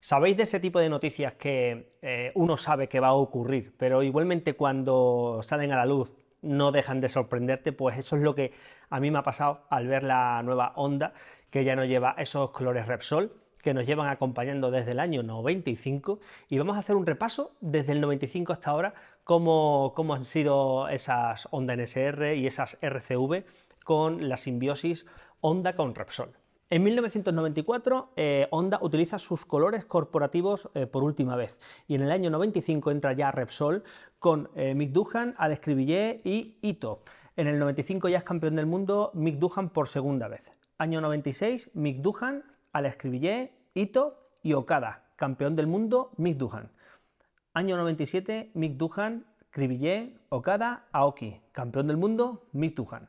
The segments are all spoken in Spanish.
¿Sabéis de ese tipo de noticias que eh, uno sabe que va a ocurrir, pero igualmente cuando salen a la luz no dejan de sorprenderte? Pues eso es lo que a mí me ha pasado al ver la nueva onda que ya no lleva esos colores Repsol, que nos llevan acompañando desde el año 95 y vamos a hacer un repaso desde el 95 hasta ahora cómo, cómo han sido esas Honda NSR y esas RCV con la simbiosis Honda con Repsol. En 1994, eh, Honda utiliza sus colores corporativos eh, por última vez y en el año 95 entra ya Repsol con eh, Mick Duhan, Alex y Ito. En el 95 ya es campeón del mundo Mick Duhan por segunda vez. Año 96, Mick Duhan, Alex Ito y Okada, campeón del mundo Mick Duhan. Año 97, Mick Duhan, Cribillet, Okada, Aoki, campeón del mundo Mick Duhan.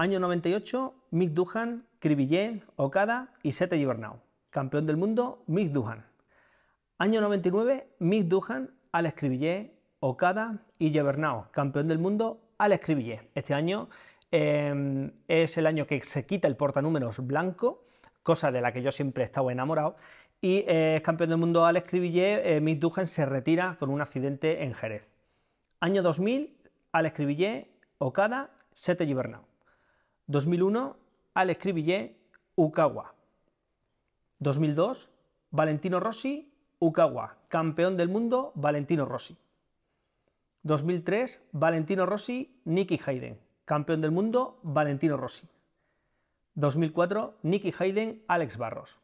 Año 98, Mick Duhan, Cribillet, Okada y Sete Gibernau. Campeón del mundo, Mick Duhan. Año 99, Mick Duhan, Alex Cribillet, Okada y Gibernau. Campeón del mundo, Alex Cribillet. Este año em, es el año que se quita el portanúmeros blanco, cosa de la que yo siempre he estado enamorado. Y eh, campeón del mundo Alex Cribillet, eh, Mick Duhan se retira con un accidente en Jerez. Año 2000, Alex Cribillet, Okada, Sete Gibernau. 2001, Alex Cribillé, Ukawa. 2002, Valentino Rossi, Ukawa. Campeón del mundo, Valentino Rossi. 2003, Valentino Rossi, Nicky Hayden. Campeón del mundo, Valentino Rossi. 2004, Nicky Hayden, Alex Barros.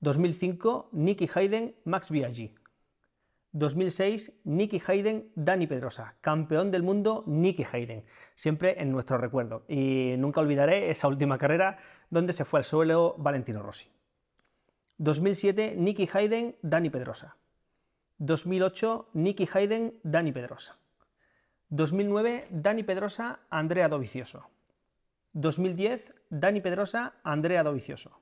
2005, Nicky Hayden, Max Biaggi. 2006, Nicky Hayden, Dani Pedrosa, campeón del mundo Nicky Hayden, siempre en nuestro recuerdo. Y nunca olvidaré esa última carrera donde se fue al suelo Valentino Rossi. 2007, Nicky Hayden, Dani Pedrosa. 2008, Nicky Hayden, Dani Pedrosa. 2009, Dani Pedrosa, Andrea Dovicioso. 2010, Dani Pedrosa, Andrea Dovicioso.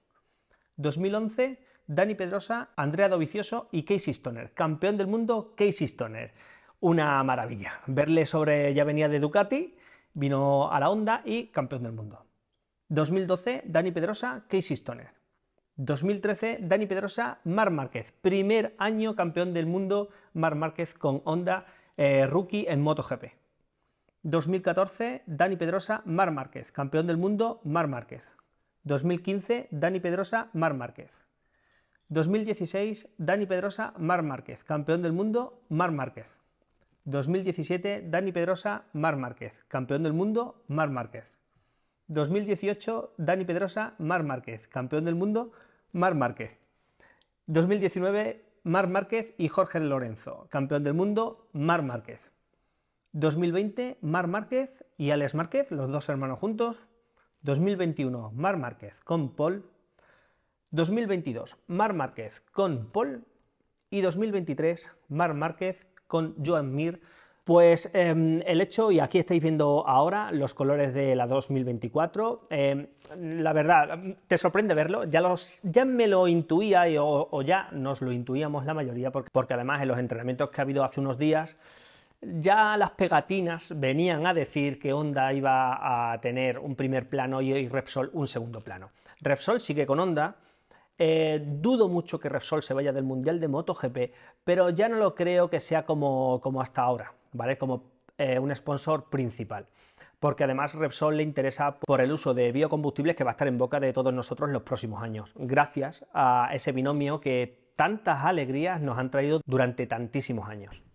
2011, Dani Pedrosa, Andrea Dovicioso y Casey Stoner, campeón del mundo Casey Stoner. Una maravilla. Verle sobre, ya venía de Ducati, vino a la Honda y campeón del mundo. 2012, Dani Pedrosa, Casey Stoner. 2013, Dani Pedrosa, Mar Márquez. Primer año campeón del mundo, Mar Márquez con Honda, eh, rookie en MotoGP. 2014, Dani Pedrosa, Mar Márquez. Campeón del mundo, Mar Márquez. 2015, Dani Pedrosa, Mar Márquez. 2016, Dani Pedrosa, Mar Márquez, campeón del mundo, Mar Márquez. 2017, Dani Pedrosa, Mar Márquez, campeón del mundo, Mar Márquez. 2018, Dani Pedrosa, Mar Márquez, campeón del mundo, Mar Márquez. 2019, Mar Márquez y Jorge Lorenzo, campeón del mundo, Mar Márquez. 2020, Mar Márquez y Alex Márquez, los dos hermanos juntos, 2021, Mar Márquez con Paul. 2022, Mar Márquez con Paul. Y 2023, Mar Márquez con Joan Mir. Pues em, el hecho, y aquí estáis viendo ahora los colores de la 2024, em, la verdad, te sorprende verlo, ya, los, ya me lo intuía o, ya nos lo intuíamos la mayoría, porque, porque además en los entrenamientos que ha habido hace unos días, ya las pegatinas venían a decir que Honda iba a tener un primer plano y Repsol un segundo plano. Repsol sigue con Honda. Eh, dudo mucho que Repsol se vaya del Mundial de MotoGP, pero ya no lo creo que sea como, hasta ahora, ¿vale? Como eh, un sponsor principal. Porque además Repsol le interesa por el uso de biocombustibles que va a estar en boca de todos nosotros en los próximos años, gracias a ese binomio que tantas alegrías nos han traído durante tantísimos años.